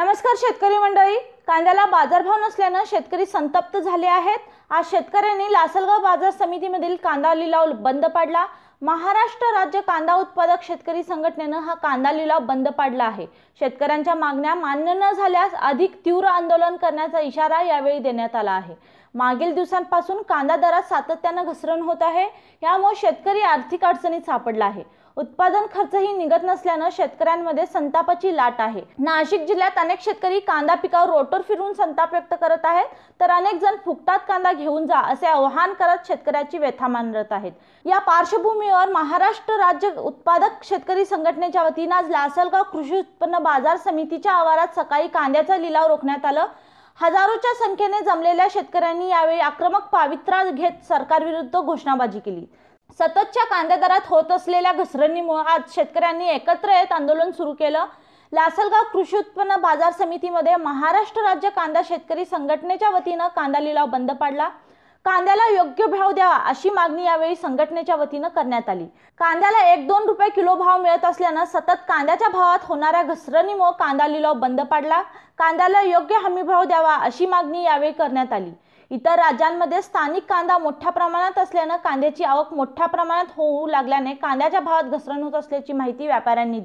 नमस्कार शेतकरी मंडळी कांद्याला बाजारभाव नसल्यानं शेतकरी संतप्त झाले आहेत आज शेतकऱ्यांनी लासलगाव बाजार समितीमधील कांदा लिलाव बंद पाडला महाराष्ट्र राज्य कांदा उत्पादक शेतकरी संघटनेनं हा कांदा लिलाव बंद पाडला आहे शेतकऱ्यांच्या मागण्या मान्य न झाल्यास अधिक तीव्र आंदोलन करण्याचा इशारा यावेळी देण्यात आला आहे मागील दिवसांपासून कांदा दरात सातत्यानं घसरण होत आहे यामुळे शेतकरी आर्थिक अडचणीत सापडला आहे उत्पादन खर्चही निघत नसल्यानं शेतकऱ्यांमध्ये संतापाची लाट आहे नाशिक जिल्ह्यात अनेक शेतकरी कांदा पिकावर रोटर फिरून संताप व्यक्त करत आहेत तर अनेक जण फुकटात कांदा घेऊन जा असे आवाहन करत शेतकऱ्याची व्यथा मांडत आहेत या पार्श्वभूमीवर महाराष्ट्र राज्य उत्पादक शेतकरी संघटनेच्या वतीनं आज लासलगाव कृषी उत्पन्न बाजार समितीच्या आवारात सकाळी कांद्याचा लिलाव रोखण्यात आलं हजारोच्या संख्येने जमलेल्या शेतकऱ्यांनी यावेळी आक्रमक पावित्रा घेत सरकारविरुद्ध घोषणाबाजी केली सततच्या कांद्या दरात होत असलेल्या घसरणीमुळे आज शेतकऱ्यांनी एकत्र येत आंदोलन सुरू केलं लासलगाव कृषी उत्पन्न बाजार समितीमध्ये महाराष्ट्र राज्य कांदा शेतकरी संघटनेच्या वतीनं कांदा लिलाव बंद पाडला कांद्याला योग्य भाव द्यावा अशी मागणी यावेळी संघटनेच्या वतीनं करण्यात आली कांद्याला एक दोन रुपये किलो भाव मिळत असल्यानं सतत कांद्याच्या भावात होणाऱ्या घसरणीमुळे कांदा लिलाव बंद पाडला कांद्याला योग्य हमी भाव द्यावा अशी मागणी यावेळी करण्यात आली इतर राज्यांमध्ये स्थानिक कांदा मोठ्या प्रमाणात असल्यानं कांद्याची आवक मोठ्या प्रमाणात होऊ लागल्याने कांद्याच्या भावात घसरण होत असल्याची माहिती व्यापाऱ्यांनी